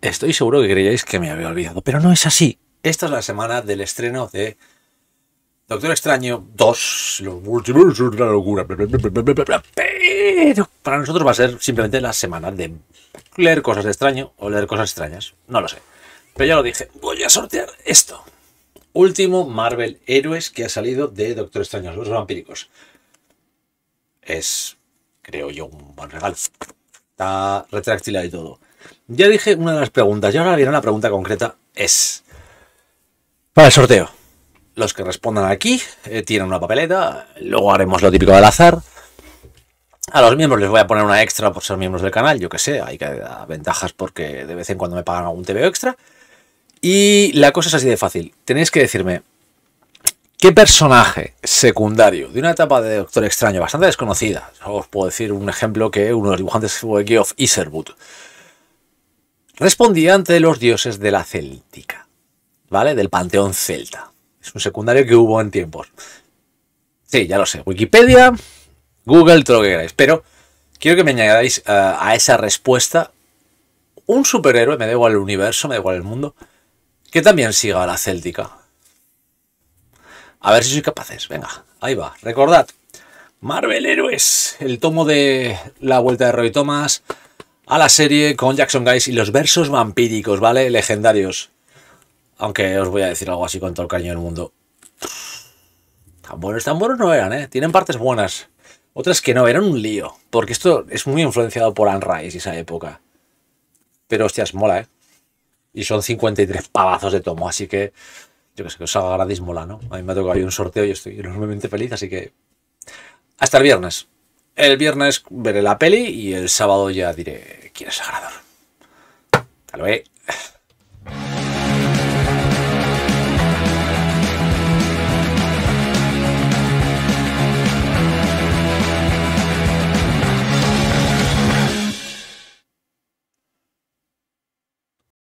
Estoy seguro que creíais que me había olvidado, pero no es así. Esta es la semana del estreno de Doctor Extraño 2, los último es locura. pero para nosotros va a ser simplemente la semana de leer cosas de extraño o leer cosas extrañas. No lo sé. Pero ya lo dije, voy a sortear esto. Último Marvel Héroes que ha salido de Doctor Extraño, los vampíricos. Es, creo yo, un buen regalo. Está retractilado y todo. Ya dije una de las preguntas, y ahora viene una pregunta concreta, es para el sorteo. Los que respondan aquí eh, tienen una papeleta, luego haremos lo típico del azar. A los miembros les voy a poner una extra por ser miembros del canal, yo que sé, hay que dar ventajas porque de vez en cuando me pagan algún TVO extra. Y la cosa es así de fácil, tenéis que decirme qué personaje secundario de una etapa de Doctor Extraño bastante desconocida, os puedo decir un ejemplo que uno de los dibujantes fue Geoff Iserwood, respondía ante los dioses de la Céltica, ¿vale? Del panteón celta. Es un secundario que hubo en tiempos. Sí, ya lo sé. Wikipedia, Google, todo lo que queráis. Pero quiero que me añadáis eh, a esa respuesta un superhéroe, me da igual el universo, me da igual el mundo, que también siga a la Céltica. A ver si soy capaces. Venga, ahí va. Recordad, Marvel Héroes, el tomo de la vuelta de Roy Thomas, a la serie con Jackson Guys y los versos vampíricos, ¿vale? Legendarios. Aunque os voy a decir algo así con todo el caño del mundo. Tan buenos, tan buenos no eran, ¿eh? Tienen partes buenas. Otras que no, eran un lío. Porque esto es muy influenciado por Anne Rice esa época. Pero hostias, mola, ¿eh? Y son 53 pavazos de tomo, así que yo que sé, que os haga gratis mola, ¿no? A mí me ha tocado un sorteo y estoy enormemente feliz, así que hasta el viernes. El viernes veré la peli y el sábado ya diré ¿Quieres sagrador, Hasta luego.